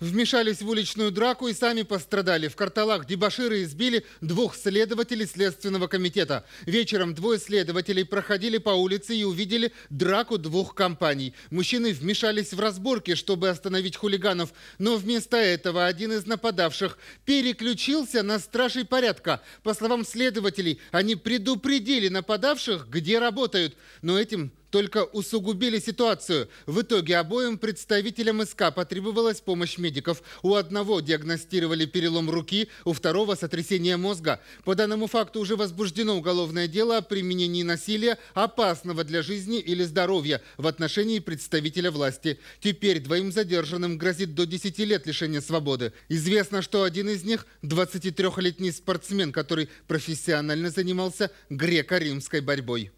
Вмешались в уличную драку и сами пострадали. В карталах дебаширы избили двух следователей Следственного комитета. Вечером двое следователей проходили по улице и увидели драку двух компаний. Мужчины вмешались в разборки, чтобы остановить хулиганов. Но вместо этого один из нападавших переключился на стражей порядка. По словам следователей, они предупредили нападавших, где работают. Но этим только усугубили ситуацию. В итоге обоим представителям СК потребовалась помощь медиков. У одного диагностировали перелом руки, у второго сотрясение мозга. По данному факту уже возбуждено уголовное дело о применении насилия, опасного для жизни или здоровья в отношении представителя власти. Теперь двоим задержанным грозит до 10 лет лишения свободы. Известно, что один из них – 23-летний спортсмен, который профессионально занимался греко-римской борьбой.